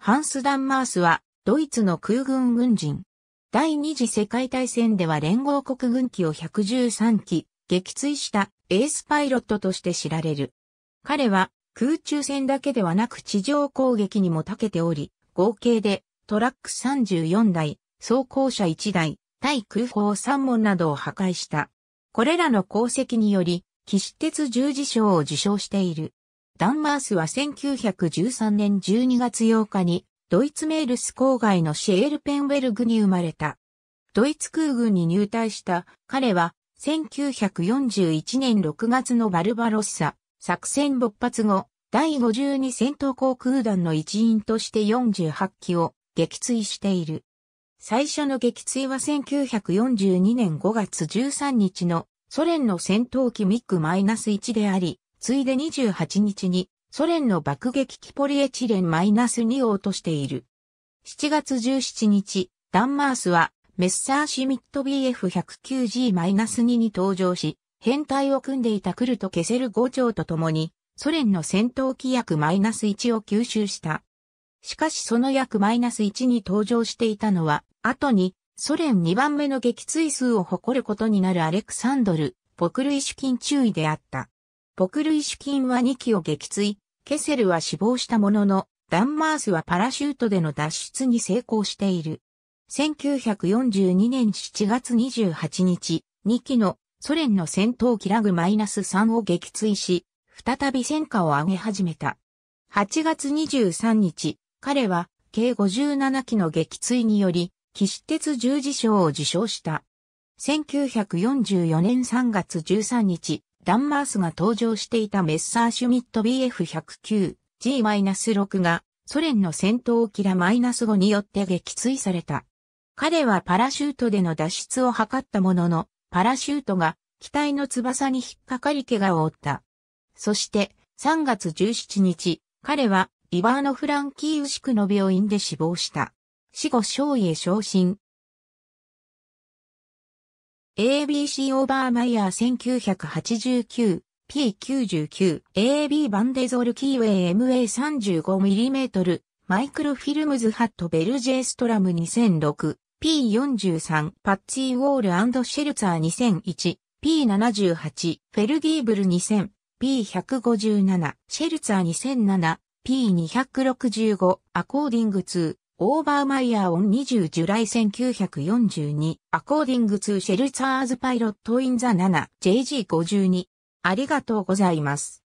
ハンス・ダンマースは、ドイツの空軍軍人。第二次世界大戦では連合国軍機を113機、撃墜したエースパイロットとして知られる。彼は空中戦だけではなく地上攻撃にも長けており、合計でトラック34台、装甲車1台、対空砲3門などを破壊した。これらの功績により、騎士鉄十字章を受章している。ダンマースは1913年12月8日に、ドイツメールス郊外のシェールペンウェルグに生まれた。ドイツ空軍に入隊した彼は、1941年6月のバルバロッサ作戦勃発後、第52戦闘航空団の一員として48機を撃墜している。最初の撃墜は1942年5月13日のソ連の戦闘機ミック -1 であり、ついで28日にソ連の爆撃機ポリエチレン -2 を落としている。7月17日、ダンマースはメッサーシミット BF109G-2 に登場し、編隊を組んでいたクルト・ケセル5丁と共に、ソ連の戦闘機約 -1 を吸収した。しかしその約 -1 に登場していたのは、後にソ連2番目の撃墜数を誇ることになるアレクサンドル・ポクルイシュキン注意であった。シュキンは2機を撃墜、ケセルは死亡したものの、ダンマースはパラシュートでの脱出に成功している。1942年7月28日、2機のソ連の戦闘機ラグマイナス -3 を撃墜し、再び戦果を上げ始めた。8月23日、彼は計57機の撃墜により、騎士鉄十字章を受賞した。1944年3月13日、ダンマースが登場していたメッサーシュミット BF109G-6 がソ連の戦闘機ら -5 によって撃墜された。彼はパラシュートでの脱出を図ったものの、パラシュートが機体の翼に引っかかり怪我を負った。そして3月17日、彼はリバーノ・フランキーウシクの病院で死亡した。死後、将へ昇進、ABC オーバーマイヤー 1989P99 AB バンデゾルキーウェイ MA35mm マイクロフィルムズハットベルジェストラム2006 P43 パッチーウォールシェルツァー 2001P78 フェルギーブル2000 P157 シェルツァー2007 P265 アコーディング2オーバーマイヤーオン20ジュライ1942、アコーディングツーシェルツァーズパイロットインザ 7JG52。ありがとうございます。